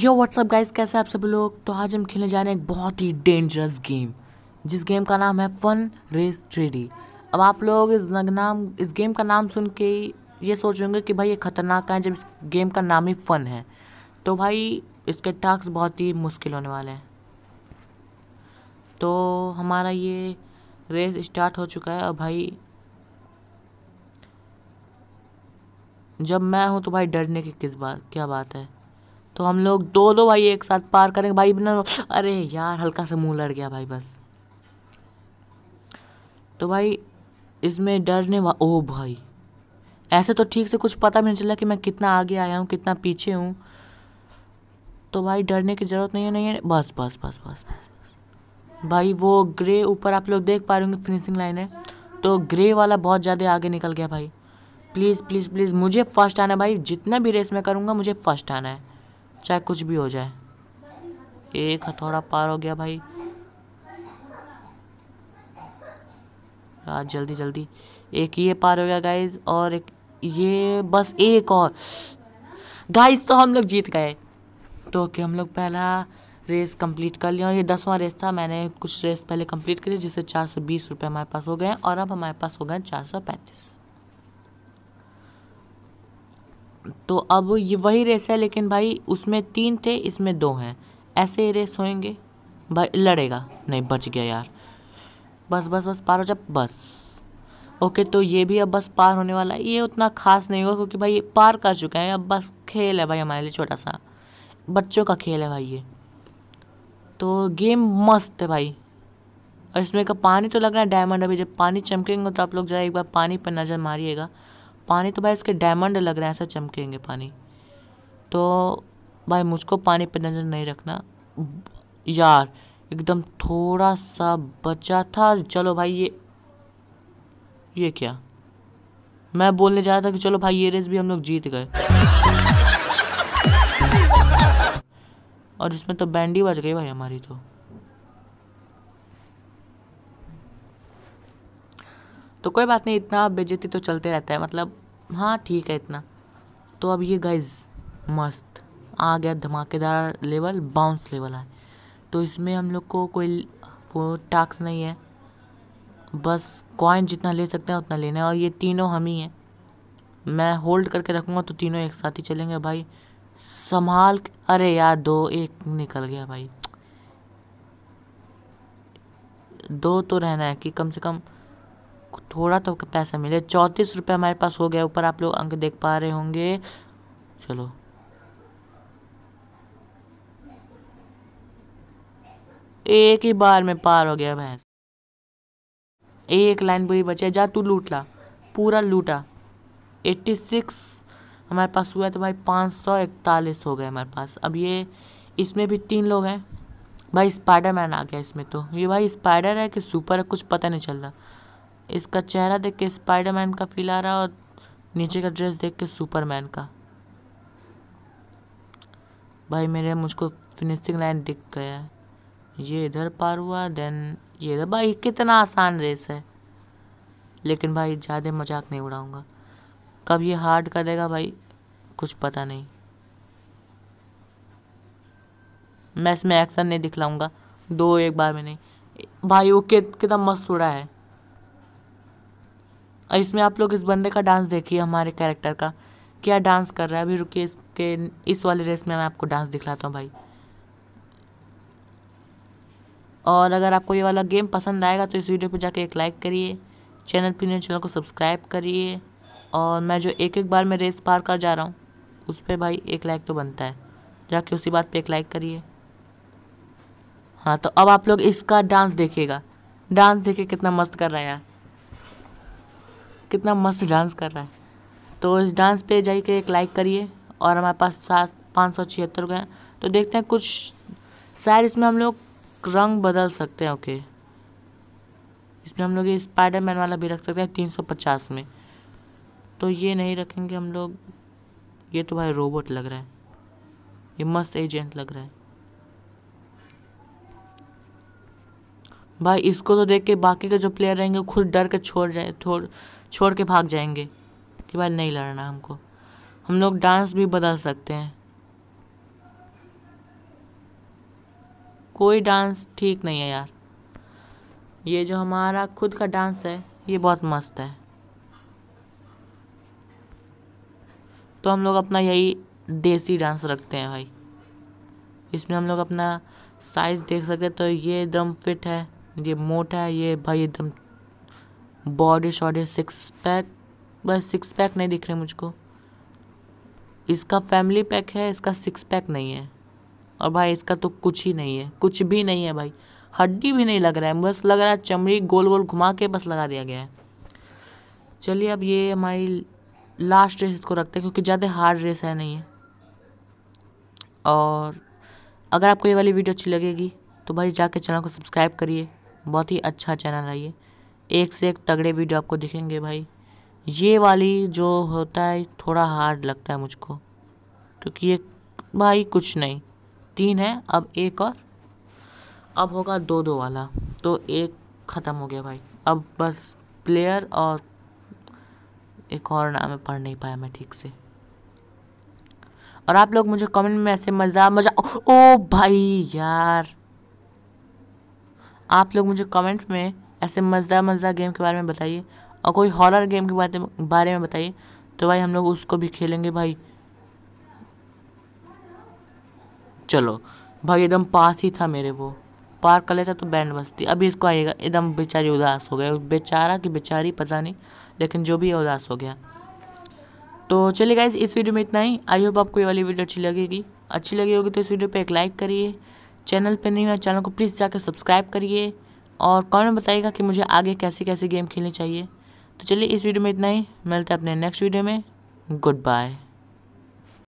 यो WhatsApp guys कैसे आप सब लोग तो आज हम खेलने जा रहे हैं एक बहुत ही डेंजरस गेम जिस गेम का नाम है फन रेस थ्री अब आप लोग इस नाम इस गेम का नाम सुन के ये सोच रहे होंगे कि भाई ये ख़तरनाक है जब इस गेम का नाम ही फ़न है तो भाई इसके टास्क बहुत ही मुश्किल होने वाले हैं तो हमारा ये रेस स्टार्ट हो चुका है और भाई जब मैं हूँ तो भाई डरने की किस बात क्या बात है तो हम लोग दो दो भाई एक साथ पार करेंगे भाई बिना अरे यार हल्का सा मुंह लड़ गया भाई बस तो भाई इसमें डरने वा ओ भाई ऐसे तो ठीक से कुछ पता भी नहीं चला कि मैं कितना आगे आया हूँ कितना पीछे हूँ तो भाई डरने की ज़रूरत नहीं है नहीं है बस बस बस बस भाई वो ग्रे ऊपर आप लोग देख पा रहे होंगे फिनिशिंग लाइन है तो ग्रे वाला बहुत ज़्यादा आगे निकल गया भाई प्लीज़ प्लीज़ प्लीज़ मुझे फर्स्ट आना है भाई जितना भी रेस में करूँगा मुझे फर्स्ट आना है चाहे कुछ भी हो जाए एक हथौड़ा पार हो गया भाई यार जल्दी जल्दी एक ये पार हो गया गाइज और एक ये बस एक और गाइज तो हम लोग जीत गए तो ओके हम लोग पहला रेस कंप्लीट कर लिया और ये दसवां रेस था मैंने कुछ रेस पहले कंप्लीट करी जिससे चार सौ बीस रुपये हमारे पास हो गए और अब हमारे पास हो गए चार सौ पैंतीस तो अब ये वही रेस है लेकिन भाई उसमें तीन थे इसमें दो हैं ऐसे ही रेस होएंगे भाई लड़ेगा नहीं बच गया यार बस बस बस पार हो जा बस ओके तो ये भी अब बस पार होने वाला है ये उतना खास नहीं होगा क्योंकि भाई ये पार कर चुके हैं अब बस खेल है भाई हमारे लिए छोटा सा बच्चों का खेल है भाई ये तो गेम मस्त है भाई और इसमें का पानी तो लग रहा है डायमंड अभी जब पानी चमकेंगे तो आप लोग जरा एक बार पानी पर नज़र मारिएगा पानी तो भाई इसके डायमंड लग रहे हैं ऐसा चमकेंगे पानी तो भाई मुझको पानी पर नज़र नहीं रखना यार एकदम थोड़ा सा बचा था चलो भाई ये ये क्या मैं बोलने जा रहा था कि चलो भाई ये रेस भी हम लोग जीत गए और इसमें तो बैंडी बच गई भाई हमारी तो तो कोई बात नहीं इतना बेजती तो चलते रहता है मतलब हाँ ठीक है इतना तो अब ये गाइज मस्त आ गया धमाकेदार लेवल बाउंस लेवल है तो इसमें हम लोग को कोई वो टास्क नहीं है बस कॉइन जितना ले सकते हैं उतना लेना है और ये तीनों हम ही हैं मैं होल्ड करके रखूँगा तो तीनों एक साथ ही चलेंगे भाई संभाल अरे यार दो एक निकल गया भाई दो तो रहना है कि कम से कम थोड़ा तो पैसा मिले चौंतीस रुपये हमारे पास हो गया ऊपर आप लोग अंक देख पा रहे होंगे चलो एक ही बार में पार हो गया भैंस एक लाइन पूरी बचे जा तू लूट ला पूरा लूटा एट्टी सिक्स हमारे पास हुआ तो भाई पाँच सौ इकतालीस हो गए हमारे पास अब ये इसमें भी तीन लोग हैं भाई स्पाइडर मैन आ गया इसमें तो ये भाई स्पाइडर है कि सुपर है कुछ पता नहीं चल रहा इसका चेहरा देख के स्पाइडरमैन का फील आ रहा है और नीचे का ड्रेस देख के सुपरमैन का भाई मेरे मुझको फिनिशिंग लाइन दिख गया है ये इधर पार हुआ देन ये इधर भाई कितना आसान रेस है लेकिन भाई ज़्यादा मजाक नहीं उड़ाऊँगा कब ये हार्ड कर देगा भाई कुछ पता नहीं मैं इसमें एक्शन नहीं दिखलाऊंगा दो एक बार में नहीं भाई वो कितना मस्त उड़ा है और इसमें आप लोग इस बंदे का डांस देखिए हमारे कैरेक्टर का क्या डांस कर रहा है अभी रुकिए इसके इस वाले रेस में मैं आपको डांस दिखलाता हूँ भाई और अगर आपको ये वाला गेम पसंद आएगा तो इस वीडियो पर जाके एक लाइक करिए चैनल पर चैनल को सब्सक्राइब करिए और मैं जो एक एक बार मैं रेस पार कर जा रहा हूँ उस पर भाई एक लाइक तो बनता है जाके उसी बात पे एक लाइक करिए हाँ तो अब आप लोग इसका डांस देखिएगा डांस देखिए कितना मस्त कर रहा है यार कितना मस्त डांस कर रहा है तो इस डांस पे जाइए एक लाइक करिए और हमारे पास सात पाँच सौ छिहत्तर गए तो देखते हैं कुछ शायद इसमें हम लोग रंग बदल सकते हैं ओके इसमें हम लोग ये मैन वाला भी रख सकते हैं तीन सौ पचास में तो ये नहीं रखेंगे हम लोग ये तो भाई रोबोट लग रहा है ये मस्त एजेंट लग रहा है भाई इसको तो देख के बाकी के जो प्लेयर रहेंगे खुद डर के छोड़ जाए छोड़ छोड़ के भाग जाएंगे कि भाई नहीं लड़ना हमको हम लोग डांस भी बदल सकते हैं कोई डांस ठीक नहीं है यार ये जो हमारा खुद का डांस है ये बहुत मस्त है तो हम लोग अपना यही देसी डांस रखते हैं भाई इसमें हम लोग अपना साइज़ देख सकते हैं तो ये एकदम फिट है ये मोटा है ये भाई एकदम बॉडी शॉडी सिक्स पैक बस सिक्स पैक नहीं दिख रहे मुझको इसका फैमिली पैक है इसका सिक्स पैक नहीं है और भाई इसका तो कुछ ही नहीं है कुछ भी नहीं है भाई हड्डी भी नहीं लग रहा है बस लग रहा है चमड़ी गोल गोल घुमा के बस लगा दिया गया है चलिए अब ये हमारी लास्ट रेस इसको रखते हैं क्योंकि ज़्यादा हार्ड रेस है नहीं है और अगर आपको ये वाली वीडियो अच्छी लगेगी तो भाई जाके चैनल को सब्सक्राइब करिए बहुत ही अच्छा चैनल है ये एक से एक तगड़े वीडियो आपको दिखेंगे भाई ये वाली जो होता है थोड़ा हार्ड लगता है मुझको क्योंकि ये भाई कुछ नहीं तीन है अब एक और अब होगा दो दो वाला तो एक ख़त्म हो गया भाई अब बस प्लेयर और एक और नाम है पढ़ नहीं पाया मैं ठीक से और आप लोग मुझे कमेंट में ऐसे मज़ा मज़ा ओ भाई यार आप लोग मुझे कमेंट में ऐसे मज़ेदार मज़ेदार गेम के बारे में बताइए और कोई हॉरर गेम के बारे बारे में बताइए तो भाई हम लोग उसको भी खेलेंगे भाई चलो भाई एकदम पास ही था मेरे वो पार कर लेता तो बैंड बजती अभी इसको आइएगा एकदम बेचारी उदास हो गया बेचारा कि बेचारी पता नहीं लेकिन जो भी है उदास हो गया तो चलिए गाइज इस वीडियो में इतना ही आई होप आपको ये वाली वीडियो अच्छी लगेगी अच्छी लगी होगी तो इस वीडियो पे एक लाइक करिए चैनल पर नहीं हो चैनल को प्लीज़ जाकर सब्सक्राइब करिए और कमेंट बताइएगा कि मुझे आगे कैसे कैसे गेम खेलने चाहिए तो चलिए इस वीडियो में इतना ही मिलते हैं अपने नेक्स्ट वीडियो में गुड बाय